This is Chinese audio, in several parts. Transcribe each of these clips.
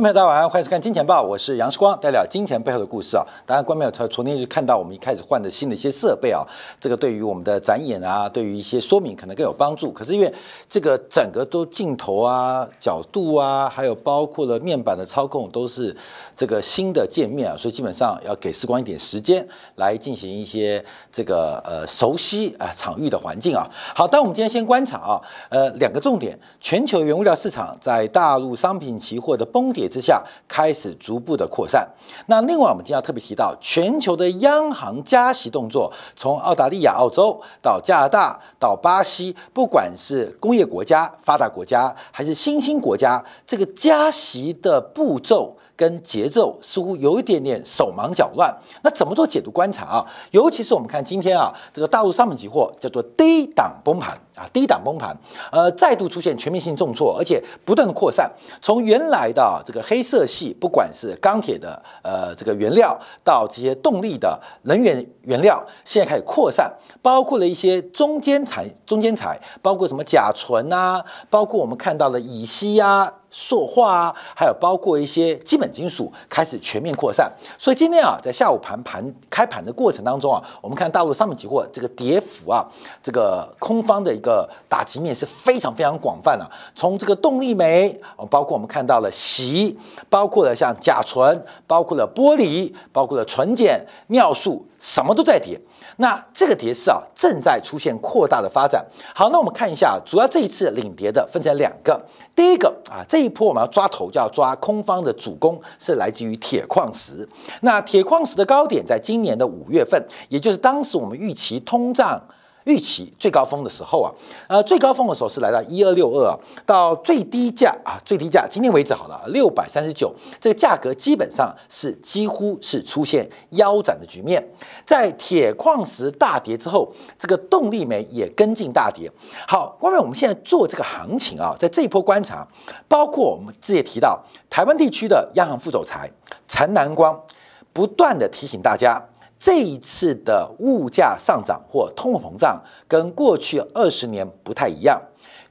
朋友大家晚上好，欢迎收看《金钱报》，我是杨世光，带表金钱背后的故事啊。当然，观众从昨天就看到我们一开始换的新的一些设备啊，这个对于我们的展演啊，对于一些说明可能更有帮助。可是因为这个整个都镜头啊、角度啊，还有包括了面板的操控都是这个新的界面啊，所以基本上要给时光一点时间来进行一些这个呃熟悉啊场域的环境啊。好，但我们今天先观察啊，呃，两个重点：全球原物料市场在大陆商品期货的崩跌。之下开始逐步的扩散。那另外，我们今天要特别提到，全球的央行加息动作，从澳大利亚、澳洲到加拿大、到巴西，不管是工业国家、发达国家，还是新兴国家，这个加息的步骤跟节奏似乎有一点点手忙脚乱。那怎么做解读观察啊？尤其是我们看今天啊，这个大陆商品期货叫做低档崩盘。啊，低档崩盘，呃，再度出现全面性重挫，而且不断的扩散。从原来的这个黑色系，不管是钢铁的呃这个原料，到这些动力的能源原料，现在开始扩散，包括了一些中间材中间材，包括什么甲醇啊，包括我们看到的乙烯啊、塑化啊，还有包括一些基本金属开始全面扩散。所以今天啊，在下午盘盘开盘的过程当中啊，我们看大陆商品期货这个跌幅啊，这个空方的一个。呃，打击面是非常非常广泛啊。从这个动力煤，包括我们看到了烯，包括了像甲醇，包括了玻璃，包括了纯碱、尿素，什么都在跌。那这个跌势啊，正在出现扩大的发展。好，那我们看一下，主要这一次领跌的分成两个。第一个啊，这一波我们要抓头，就要抓空方的主攻是来自于铁矿石。那铁矿石的高点在今年的五月份，也就是当时我们预期通胀。预期最高峰的时候啊，呃，最高峰的时候是来到一二六二，到最低价啊，最低价今天为止好了，六百三十九，这个价格基本上是几乎是出现腰斩的局面。在铁矿石大跌之后，这个动力煤也跟进大跌。好，外面我们现在做这个行情啊，在这一波观察，包括我们之前提到，台湾地区的央行副总裁陈南光不断的提醒大家。这一次的物价上涨或通货膨胀跟过去二十年不太一样。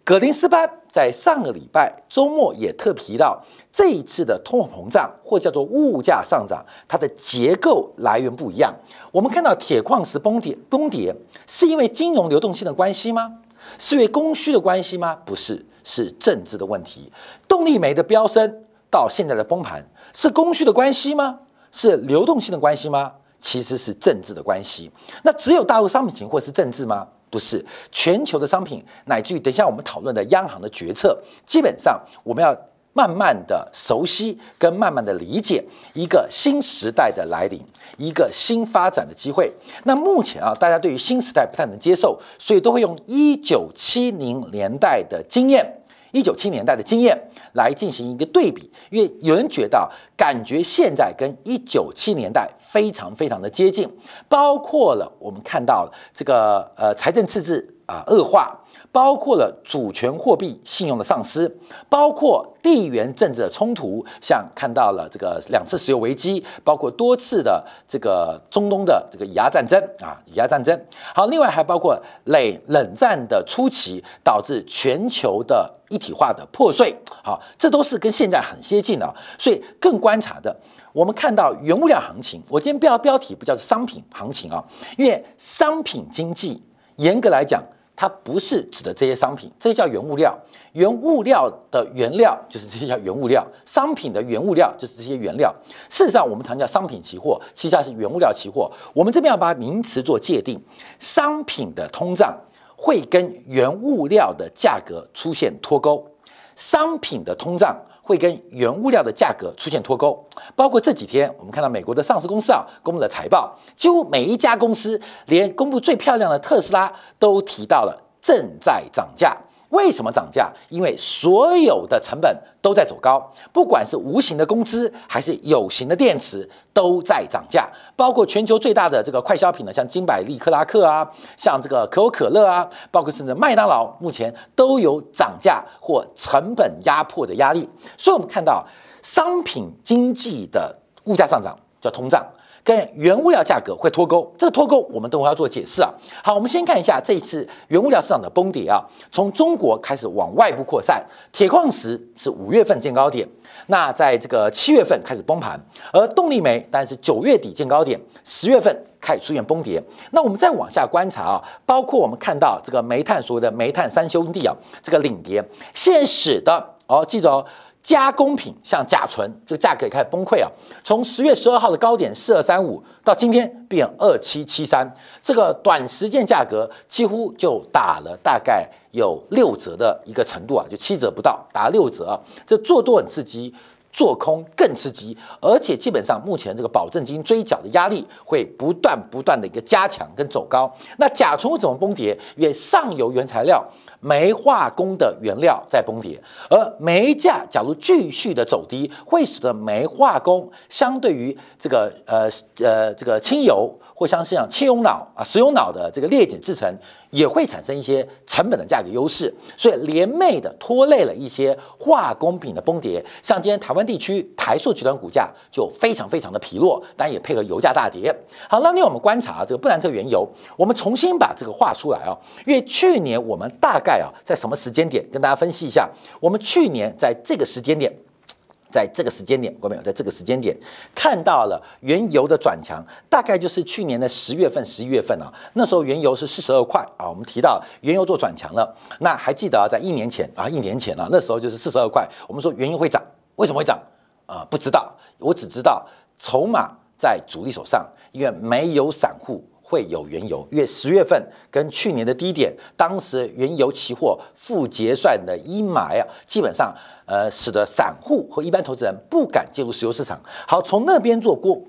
格林斯潘在上个礼拜周末也特提到，这一次的通货膨胀或叫做物价上涨，它的结构来源不一样。我们看到铁矿石崩跌崩跌，是因为金融流动性的关系吗？是因为供需的关系吗？不是，是政治的问题。动力煤的飙升到现在的崩盘，是供需的关系吗？是流动性的关系吗？其实是政治的关系，那只有大陆商品期货是政治吗？不是，全球的商品乃至于等一下我们讨论的央行的决策，基本上我们要慢慢的熟悉跟慢慢的理解一个新时代的来临，一个新发展的机会。那目前啊，大家对于新时代不太能接受，所以都会用一九七零年代的经验。一九七年代的经验来进行一个对比，因为有人觉得感觉现在跟一九七年代非常非常的接近，包括了我们看到这个呃财政赤字啊恶化。包括了主权货币信用的丧失，包括地缘政治的冲突，像看到了这个两次石油危机，包括多次的这个中东的这个以牙战争啊，以牙战争。好，另外还包括类冷战的初期导致全球的一体化的破碎。好，这都是跟现在很接近的，所以更观察的，我们看到原物料行情。我今天标标题，不叫是商品行情啊，因为商品经济严格来讲。它不是指的这些商品，这些叫原物料。原物料的原料就是这些叫原物料，商品的原物料就是这些原料。事实上，我们常叫商品期货，其实它是原物料期货。我们这边要把名词做界定。商品的通胀会跟原物料的价格出现脱钩，商品的通胀。会跟原物料的价格出现脱钩，包括这几天我们看到美国的上市公司啊公布了财报，几乎每一家公司，连公布最漂亮的特斯拉都提到了正在涨价。为什么涨价？因为所有的成本都在走高，不管是无形的工资，还是有形的电池，都在涨价。包括全球最大的这个快消品呢，像金百利、克拉克啊，像这个可口可乐啊，包括甚至麦当劳，目前都有涨价或成本压迫的压力。所以我们看到商品经济的物价上涨叫通胀。但原物料价格会脱钩，这个脱钩我们等会要做解释啊。好，我们先看一下这一次原物料市场的崩跌啊，从中国开始往外部扩散。铁矿石是五月份见高点，那在这个七月份开始崩盘，而动力煤但是九月底见高点，十月份开始出现崩跌。那我们再往下观察啊，包括我们看到这个煤炭所谓的煤炭三兄弟啊，这个领跌现实的，哦，记住哦。加工品像甲醇，这个价格也开始崩溃啊！从十月十二号的高点四二三五，到今天变二七七三，这个短时间价格几乎就打了大概有六折的一个程度啊，就七折不到，打六折啊！这做多很刺激，做空更刺激，而且基本上目前这个保证金追缴的压力会不断不断的一个加强跟走高。那甲醇怎么崩跌？为上游原材料。煤化工的原料在崩跌，而煤价假如继续的走低，会使得煤化工相对于这个呃呃这个轻油或像是像轻油脑啊、石油脑的这个裂解制成，也会产生一些成本的价格优势，所以连袂的拖累了一些化工品的崩跌。像今天台湾地区台塑集团股价就非常非常的疲弱，但也配合油价大跌。好，那今天我们观察这个布兰特原油，我们重新把这个画出来啊，因为去年我们大概。概啊，在什么时间点跟大家分析一下？我们去年在这个时间点，在这个时间点，位没有在这个时间点看到了原油的转强？大概就是去年的十月份、十一月份啊，那时候原油是四十二块啊。我们提到原油做转强了，那还记得啊，在一年前啊，一年前啊，那时候就是四十二块。我们说原油会涨，为什么会涨啊？不知道，我只知道筹码在主力手上，因为没有散户。会有原油，为十月份跟去年的低点，当时原油期货负结算的阴霾啊，基本上，呃，使得散户和一般投资人不敢介入石油市场。好，从那边做过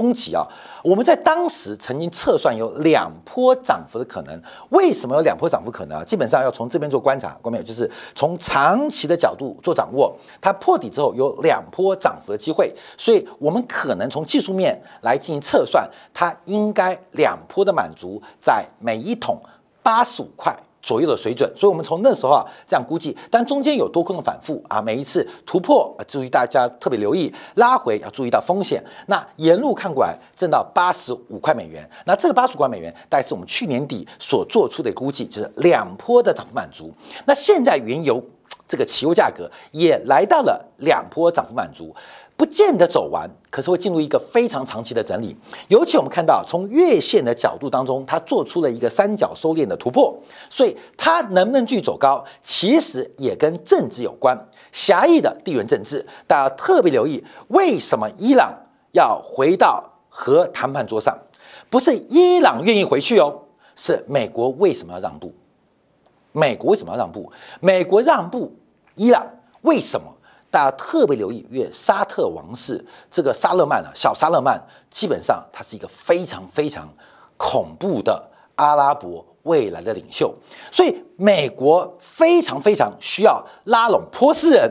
中期啊，我们在当时曾经测算有两波涨幅的可能。为什么有两波涨幅可能啊？基本上要从这边做观察，观没就是从长期的角度做掌握，它破底之后有两波涨幅的机会，所以我们可能从技术面来进行测算，它应该两波的满足在每一桶八十五块。左右的水准，所以我们从那时候啊这样估计，但中间有多空的反复啊，每一次突破啊，注意大家特别留意，拉回要注意到风险。那沿路看过来，挣到八十五块美元，那这个八十五块美元，大概是我们去年底所做出的估计，就是两波的涨幅满足。那现在原油这个期油价格也来到了两波涨幅满足。不见得走完，可是会进入一个非常长期的整理。尤其我们看到，从月线的角度当中，它做出了一个三角收敛的突破，所以它能不能去走高，其实也跟政治有关，狭义的地缘政治，大家特别留意，为什么伊朗要回到核谈判桌上？不是伊朗愿意回去哦，是美国为什么要让步？美国为什么要让步？美国让步，伊朗为什么？大家特别留意，越沙特王室这个沙勒曼啊，小沙勒曼，基本上他是一个非常非常恐怖的阿拉伯未来的领袖，所以美国非常非常需要拉拢波斯人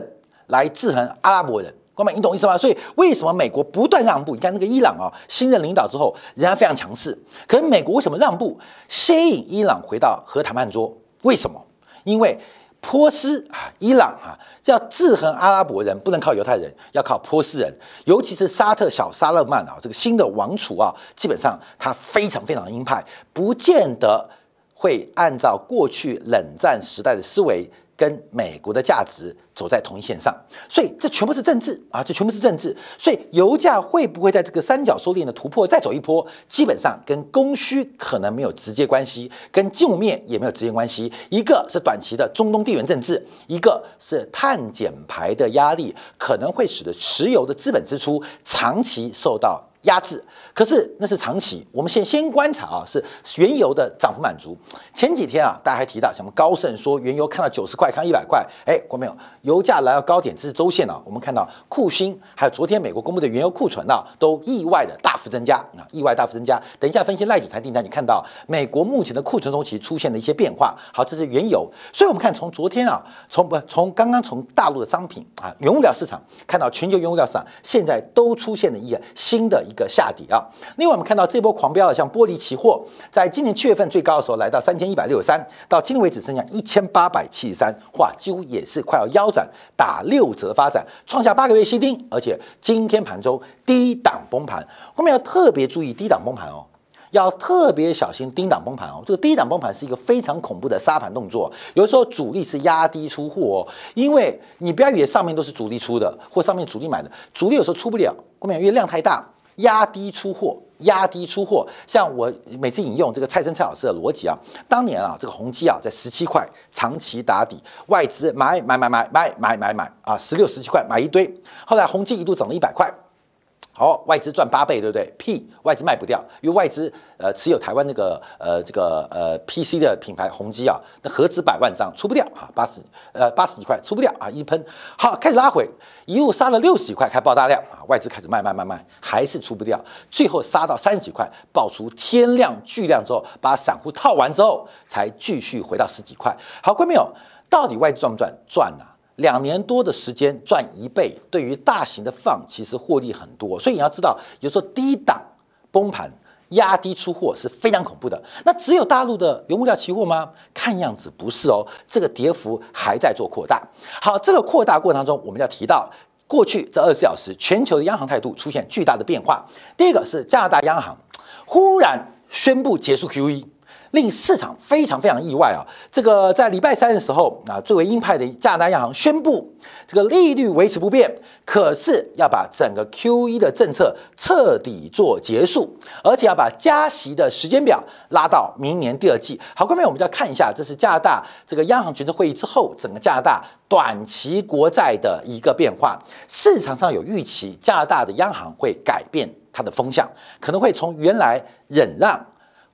来制衡阿拉伯人，哥们，你懂意思吗？所以为什么美国不断让步？你看那个伊朗啊，新任领导之后，仍然非常强势，可是美国为什么让步，吸引伊朗回到核谈判桌？为什么？因为。波斯啊，伊朗啊，要制衡阿拉伯人，不能靠犹太人，要靠波斯人，尤其是沙特小沙勒曼啊，这个新的王储啊，基本上他非常非常鹰派，不见得会按照过去冷战时代的思维。跟美国的价值走在同一线上，所以这全部是政治啊，这全部是政治。所以油价会不会在这个三角收敛的突破再走一波，基本上跟供需可能没有直接关系，跟就面也没有直接关系。一个是短期的中东地缘政治，一个是碳减排的压力，可能会使得石油的资本支出长期受到。压制，可是那是长期。我们先先观察啊，是原油的涨幅满足。前几天啊，大家还提到什么高盛说原油看到九十块，看一百块。哎，过没有？油价来到高点，这是周线啊。我们看到库欣还有昨天美国公布的原油库存呢，都意外的大幅增加啊，意外大幅增加。等一下分析赖主才订单，你看到美国目前的库存中其实出现了一些变化。好，这是原油。所以我们看从昨天啊，从不从刚刚从大陆的商品啊，原物料市场看到全球原物料市场现在都出现了一些新的。一个下跌啊。另外，我们看到这波狂飙的，像玻璃期货，在今年七月份最高的时候来到三千一百六十三，到今天为止剩下一千八百七十三，哇，几乎也是快要腰斩，打六折发展，创下八个月新低。而且今天盘中低档崩盘，后面要特别注意低档崩盘哦，要特别小心低档崩盘哦。这个低档崩盘是一个非常恐怖的杀盘动作。有的时候主力是压低出货哦，因为你不要以为上面都是主力出的，或上面主力买的，主力有时候出不了，后面因为量太大。压低出货，压低出货。像我每次引用这个蔡生蔡老师的逻辑啊，当年啊，这个宏基啊，在十七块长期打底，外资买买买买买买买买啊，十六十七块买一堆，后来宏基一度涨了一百块。好，外资赚八倍，对不对？P 外资卖不掉，因为外资呃持有台湾那个呃这个呃 PC 的品牌宏基啊，那何止百万张出不掉啊，八十呃八十几块出不掉啊，一喷好开始拉回，一路杀了六十几块开爆大量啊，外资开始卖卖卖卖，还是出不掉，最后杀到三十几块爆出天量巨量之后，把散户套完之后才继续回到十几块。好，各位朋友，到底外资赚不赚？赚呐。两年多的时间赚一倍，对于大型的放其实获利很多，所以你要知道，有时候低档崩盘压低出货是非常恐怖的。那只有大陆的原物料期货吗？看样子不是哦，这个跌幅还在做扩大。好，这个扩大过程当中我们要提到，过去这二十四小时全球的央行态度出现巨大的变化。第一个是加拿大央行忽然宣布结束 QE。令市场非常非常意外啊！这个在礼拜三的时候，啊，最为鹰派的加拿大央行宣布，这个利率维持不变，可是要把整个 Q e 的政策彻底做结束，而且要把加息的时间表拉到明年第二季。好，各位朋友，我们就要看一下，这是加拿大这个央行决策会议之后，整个加拿大短期国债的一个变化。市场上有预期，加拿大的央行会改变它的风向，可能会从原来忍让、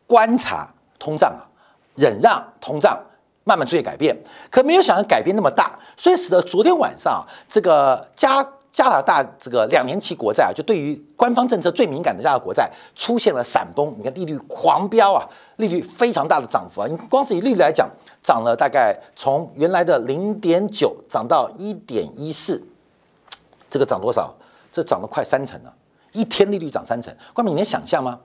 观察。通胀啊，忍让通胀慢慢出现改变，可没有想到改变那么大，所以使得昨天晚上啊，这个加加拿大这个两年期国债啊，就对于官方政策最敏感的加拿大国债出现了闪崩。你看利率狂飙啊，利率非常大的涨幅啊，你光是以利率来讲，涨了大概从原来的零点九涨到一点一四，这个涨多少？这涨了快三成啊，一天利率涨三成，怪不你能想象吗？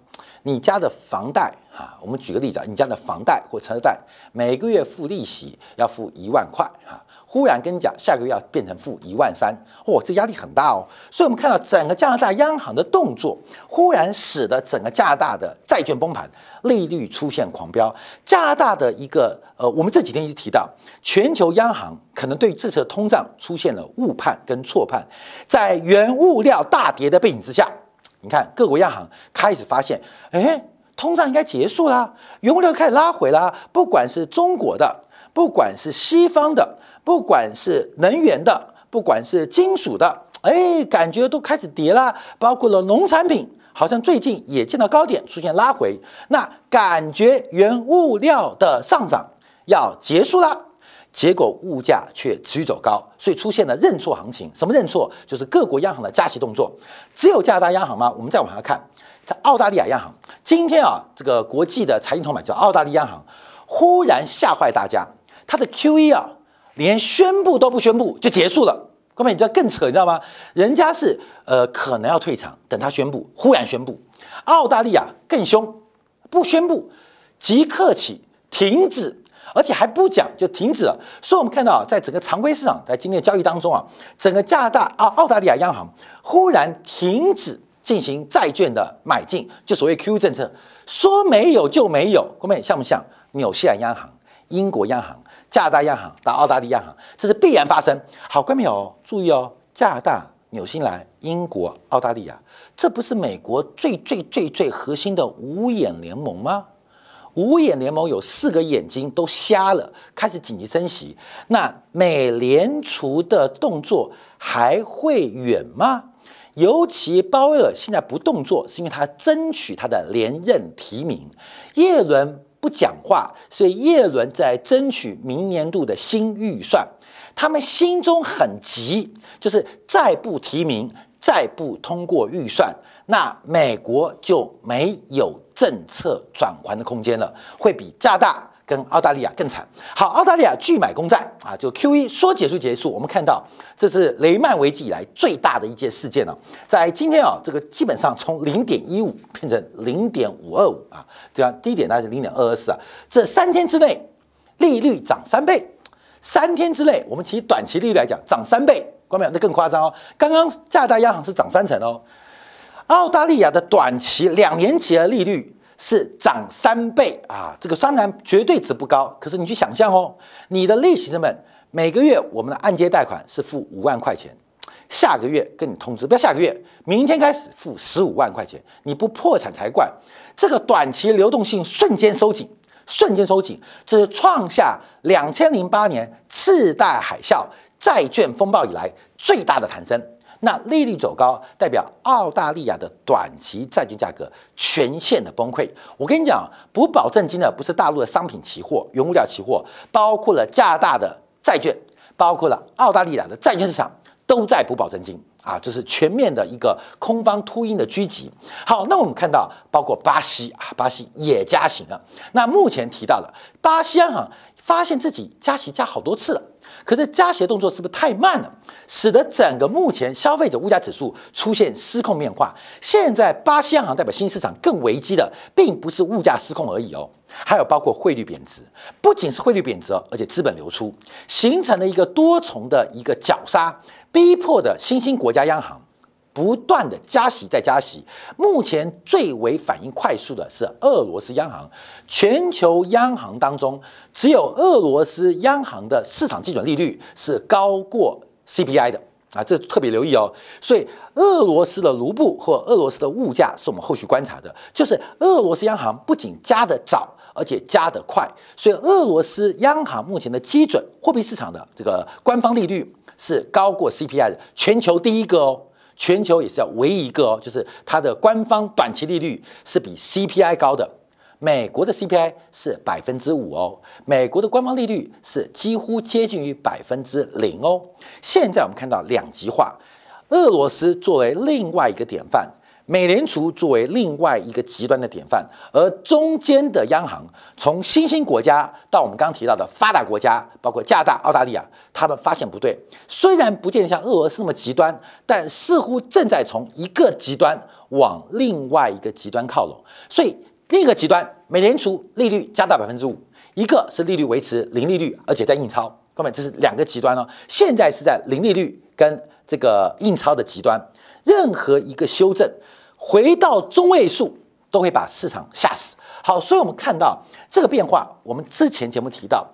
你家的房贷啊，我们举个例子啊，你家的房贷或车贷每个月付利息要付一万块啊，忽然跟你讲下个月要变成付一万三，哇，这压力很大哦。所以，我们看到整个加拿大央行的动作，忽然使得整个加拿大的债券崩盘，利率出现狂飙。加拿大的一个呃，我们这几天一直提到，全球央行可能对这次的通胀出现了误判跟错判，在原物料大跌的背景之下。你看，各国央行开始发现，哎，通胀应该结束啦，原物料开始拉回啦。不管是中国的，不管是西方的，不管是能源的，不管是金属的，哎，感觉都开始跌啦。包括了农产品，好像最近也见到高点出现拉回，那感觉原物料的上涨要结束了。结果物价却持续走高，所以出现了认错行情。什么认错？就是各国央行的加息动作。只有加拿大央行吗？我们再往下看，在澳大利亚央行。今天啊，这个国际的财经头版叫澳大利亚央行，忽然吓坏大家。他的 Q E 啊，连宣布都不宣布就结束了。后面你知道更扯，你知道吗？人家是呃，可能要退场，等他宣布。忽然宣布，澳大利亚更凶，不宣布，即刻起停止。而且还不讲就停止了，所以我们看到啊，在整个常规市场，在今天的交易当中啊，整个加拿大啊，澳大利亚央行忽然停止进行债券的买进，就所谓 q e 政策，说没有就没有，各位，像不像？纽西兰央行、英国央行、加拿大央行到澳大利亚央行，这是必然发生。好，位朋友注意哦，加拿大、新西兰、英国、澳大利亚，这不是美国最最最最核心的五眼联盟吗？五眼联盟有四个眼睛都瞎了，开始紧急升息。那美联储的动作还会远吗？尤其鲍威尔现在不动作，是因为他争取他的连任提名；耶伦不讲话，所以耶伦在争取明年度的新预算。他们心中很急，就是再不提名，再不通过预算。那美国就没有政策转换的空间了，会比加拿大跟澳大利亚更惨。好，澳大利亚拒买公债啊，就 Q E 说结束结束。我们看到这是雷曼危机以来最大的一件事件了。在今天啊，这个基本上从零点一五变成零点五二五啊，这样低点概是零点二二四啊。这三天之内利率涨三倍，三天之内我们其实短期利率来讲涨三倍，关这样那更夸张哦。刚刚加拿大央行是涨三成哦。澳大利亚的短期两年期的利率是涨三倍啊！这个虽然绝对值不高，可是你去想象哦，你的利息成本每个月我们的按揭贷款是付五万块钱，下个月跟你通知，不要下个月，明天开始付十五万块钱，你不破产才怪！这个短期流动性瞬间收紧，瞬间收紧，这是创下两千零八年次贷海啸、债券风暴以来最大的弹升。那利率走高，代表澳大利亚的短期债券价格全线的崩溃。我跟你讲，补保证金的不是大陆的商品期货、原物料期货，包括了加拿大的债券，包括了澳大利亚的债券市场都在补保证金啊，这是全面的一个空方秃鹰的狙击。好，那我们看到，包括巴西啊，巴西也加息了。那目前提到了巴西央行发现自己加息加好多次了。可是加息动作是不是太慢了，使得整个目前消费者物价指数出现失控变化？现在巴西央行代表新兴市场更危机的，并不是物价失控而已哦，还有包括汇率贬值，不仅是汇率贬值，而且资本流出，形成了一个多重的一个绞杀，逼迫的新兴国家央行。不断的加息再加息，目前最为反应快速的是俄罗斯央行。全球央行当中，只有俄罗斯央行的市场基准利率是高过 CPI 的啊，这特别留意哦。所以俄罗斯的卢布或俄罗斯的物价是我们后续观察的。就是俄罗斯央行不仅加得早，而且加得快。所以俄罗斯央行目前的基准货币市场的这个官方利率是高过 CPI 的，全球第一个哦。全球也是要唯一一个哦，就是它的官方短期利率是比 CPI 高的。美国的 CPI 是百分之五哦，美国的官方利率是几乎接近于百分之零哦。现在我们看到两极化，俄罗斯作为另外一个典范。美联储作为另外一个极端的典范，而中间的央行，从新兴国家到我们刚刚提到的发达国家，包括加拿大、澳大利亚，他们发现不对。虽然不见得像俄罗斯那么极端，但似乎正在从一个极端往另外一个极端靠拢。所以，另一个极端，美联储利率加大百分之五；一个是利率维持零利率，而且在印钞。各位，这是两个极端哦。现在是在零利率跟这个印钞的极端。任何一个修正，回到中位数，都会把市场吓死。好，所以我们看到这个变化。我们之前节目提到，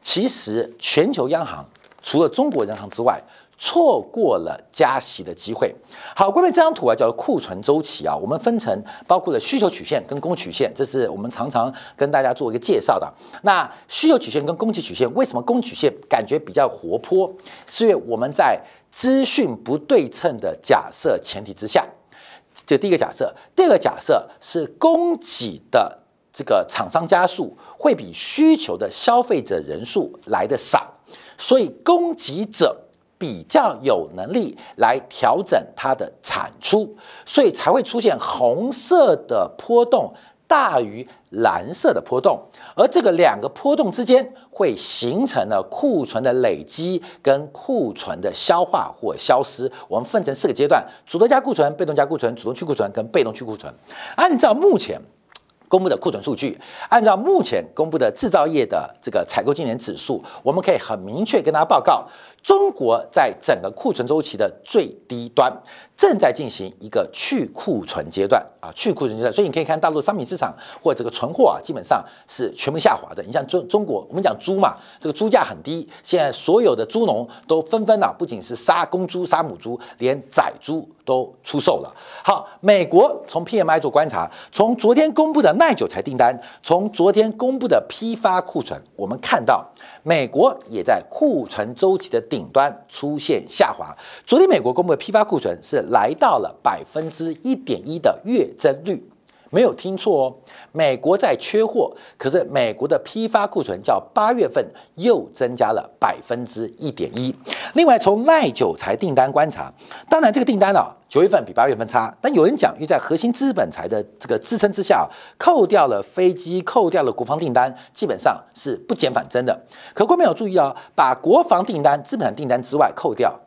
其实全球央行除了中国央行之外。错过了加息的机会。好，关于这张图啊，叫做库存周期啊，我们分成包括了需求曲线跟供曲线，这是我们常常跟大家做一个介绍的。那需求曲线跟供给曲线，为什么供曲线感觉比较活泼？是因为我们在资讯不对称的假设前提之下，这第一个假设，第二个假设是供给的这个厂商加速会比需求的消费者人数来的少，所以供给者。比较有能力来调整它的产出，所以才会出现红色的波动大于蓝色的波动，而这个两个波动之间会形成了库存的累积跟库存的消化或消失。我们分成四个阶段：主动加库存、被动加库存、主动去库存跟被动去库存。按照目前。公布的库存数据，按照目前公布的制造业的这个采购经理指数，我们可以很明确跟大家报告，中国在整个库存周期的最低端。正在进行一个去库存阶段啊，去库存阶段，所以你可以看大陆商品市场或这个存货啊，基本上是全部下滑的。你像中中国，我们讲猪嘛，这个猪价很低，现在所有的猪农都纷纷啊，不仅是杀公猪、杀母猪，连仔猪都出售了。好，美国从 PMI 做观察，从昨天公布的耐久材订单，从昨天公布的批发库存，我们看到。美国也在库存周期的顶端出现下滑。昨天美国公布的批发库存是来到了百分之一点一的月增率。没有听错哦，美国在缺货，可是美国的批发库存较八月份又增加了百分之一点一。另外，从耐久材订单观察，当然这个订单啊，九月份比八月份差，但有人讲，因为在核心资本材的这个支撑之下，扣掉了飞机，扣掉了国防订单，基本上是不减反增的。可观键有注意啊，把国防订单、资本订单之外扣掉，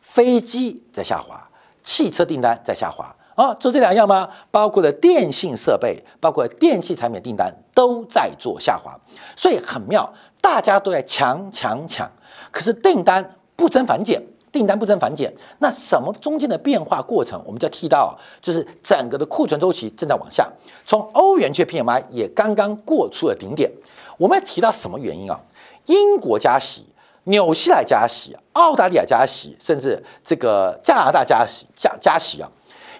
飞机在下滑，汽车订单在下滑。哦，做这两样吗？包括了电信设备，包括电器产品的订单都在做下滑，所以很妙，大家都在抢抢抢，可是订单不增反减，订单不增反减，那什么中间的变化过程，我们就要提到，就是整个的库存周期正在往下。从欧元区 PMI 也刚刚过出了顶点，我们要提到什么原因啊？英国加息，纽西兰加息，澳大利亚加息，甚至这个加拿大加息加加息啊。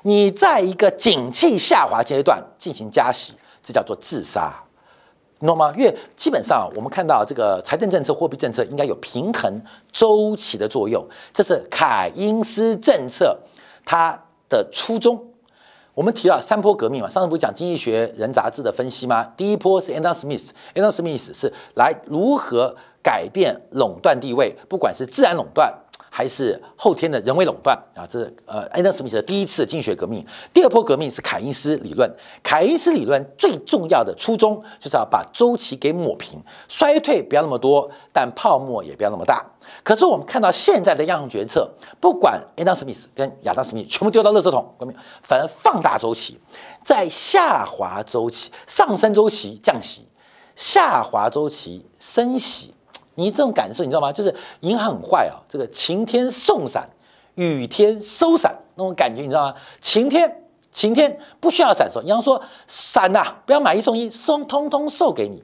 你在一个景气下滑阶段进行加息，这叫做自杀你懂吗？因为基本上我们看到这个财政政策、货币政策应该有平衡周期的作用，这是凯因斯政策它的初衷。我们提到三波革命嘛，上次不是讲《经济学人》杂志的分析吗？第一波是 Adam Smith，Adam Smith 是来如何改变垄断地位，不管是自然垄断。还是后天的人为垄断啊！这呃安德 a 密斯的第一次经济学革命，第二波革命是凯因斯理论。凯因斯理论最重要的初衷就是要把周期给抹平，衰退不要那么多，但泡沫也不要那么大。可是我们看到现在的央行决策，不管安德史密斯跟亚当·斯密，全部丢到垃圾桶，反而放大周期，在下滑周期上升周期降息，下滑周期升息。你这种感受你知道吗？就是银行很坏啊！这个晴天送伞，雨天收伞，那种感觉你知道吗？晴天晴天不需要伞，送，银行说伞呐，不要买一送一，送通通送给你。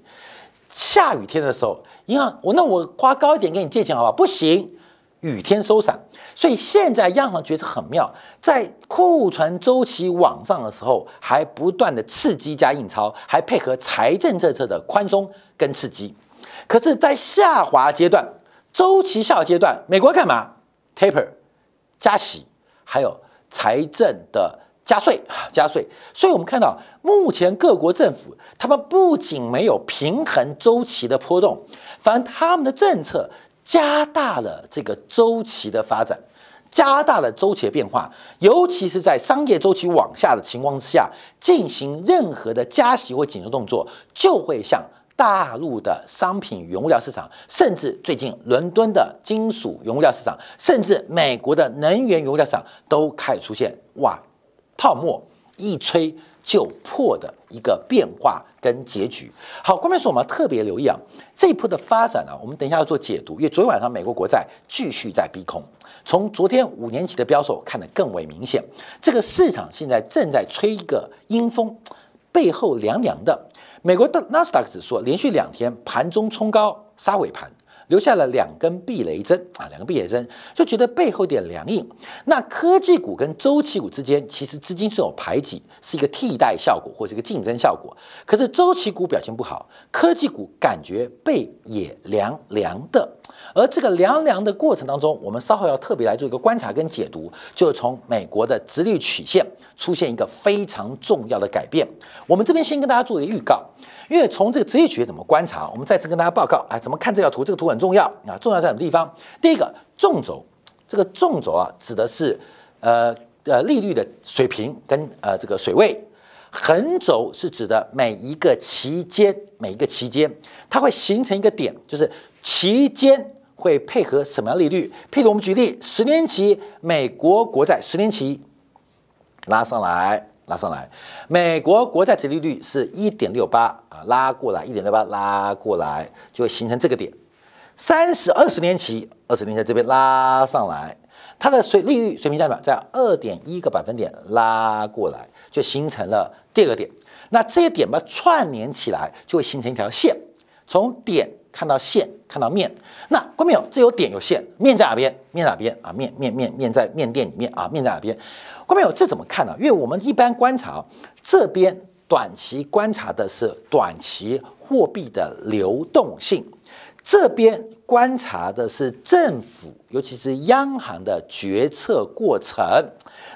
下雨天的时候，银行我那我花高一点给你借钱好不好？不行，雨天收伞。所以现在央行觉得很妙，在库存周期往上的时候，还不断的刺激加印钞，还配合财政政策的宽松跟刺激。可是，在下滑阶段、周期下阶段，美国干嘛？Taper、加息，还有财政的加税、加税。所以我们看到，目前各国政府他们不仅没有平衡周期的波动，反而他们的政策加大了这个周期的发展，加大了周期的变化。尤其是在商业周期往下的情况之下，进行任何的加息或紧缩动作，就会像。大陆的商品原物料市场，甚至最近伦敦的金属原物料市场，甚至美国的能源原物料市场，都开始出现哇泡沫一吹就破的一个变化跟结局。好，关键说我们要特别留意啊，这一波的发展啊，我们等一下要做解读，因为昨天晚上美国国债继续在逼空，从昨天五年期的标手看得更为明显，这个市场现在正在吹一个阴风，背后凉凉的。美国的纳斯达克指数连续两天盘中冲高，杀尾盘。留下了两根避雷针啊，两根避雷针就觉得背后有点凉意。那科技股跟周期股之间，其实资金是有排挤，是一个替代效果或是一个竞争效果。可是周期股表现不好，科技股感觉背也凉凉的。而这个凉凉的过程当中，我们稍后要特别来做一个观察跟解读，就是从美国的直立曲线出现一个非常重要的改变。我们这边先跟大家做一个预告，因为从这个直业曲线怎么观察，我们再次跟大家报告啊，怎么看这条图？这个图很。重要啊！重要在什么地方？第一个纵轴，这个纵轴啊，指的是呃呃利率的水平跟呃这个水位；横轴是指的每一个期间，每一个期间，它会形成一个点，就是期间会配合什么样利率？譬如我们举例，十年期美国国债十年期拉上来，拉上来，美国国债的利率是一点六八啊，拉过来一点六八，拉过来就会形成这个点。三十二十年期，二十年在这边拉上来，它的水利率水平表在二点一个百分点拉过来，就形成了第二个点。那这些点吧串联起来，就会形成一条线。从点看到线，看到面。那官朋友，这有点有线，面在哪边？面哪边啊？面面面面在面店里面啊？面在哪边？官朋友，这怎么看呢？因为我们一般观察这边短期观察的是短期货币的流动性。这边观察的是政府，尤其是央行的决策过程。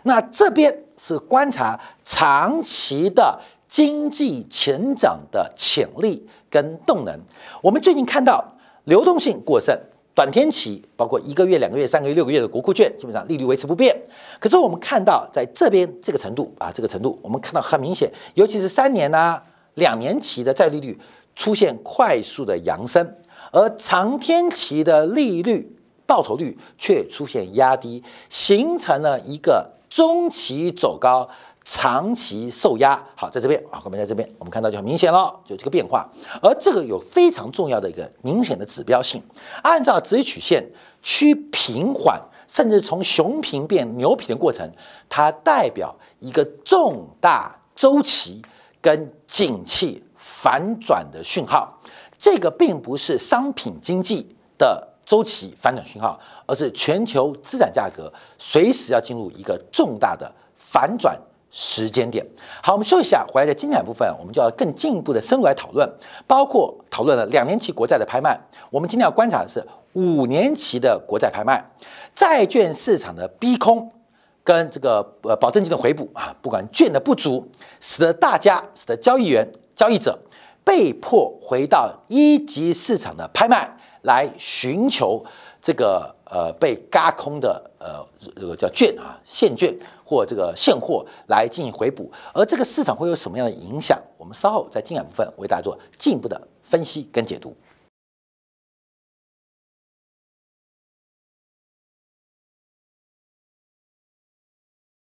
那这边是观察长期的经济前长的潜力跟动能。我们最近看到流动性过剩，短天期包括一个月、两个月、三个月、六个月的国库券基本上利率维持不变。可是我们看到在这边这个程度啊，这个程度，我们看到很明显，尤其是三年呐、两年期的债利率出现快速的扬升。而长天期的利率报酬率却出现压低，形成了一个中期走高、长期受压。好，在这边啊，后面在这边，我们看到就很明显了，就这个变化。而这个有非常重要的一个明显的指标性，按照直曲线趋平缓，甚至从熊平变牛平的过程，它代表一个重大周期跟景气反转的讯号。这个并不是商品经济的周期反转讯号，而是全球资产价格随时要进入一个重大的反转时间点。好，我们休息一下，回来的精彩部分我们就要更进一步的深入来讨论，包括讨论了两年期国债的拍卖。我们今天要观察的是五年期的国债拍卖，债券市场的逼空跟这个呃保证金的回补啊，不管券的不足，使得大家使得交易员交易者。被迫回到一级市场的拍卖来寻求这个呃被嘎空的呃这个叫券啊现券或这个现货来进行回补，而这个市场会有什么样的影响？我们稍后在进展部分为大家做进一步的分析跟解读。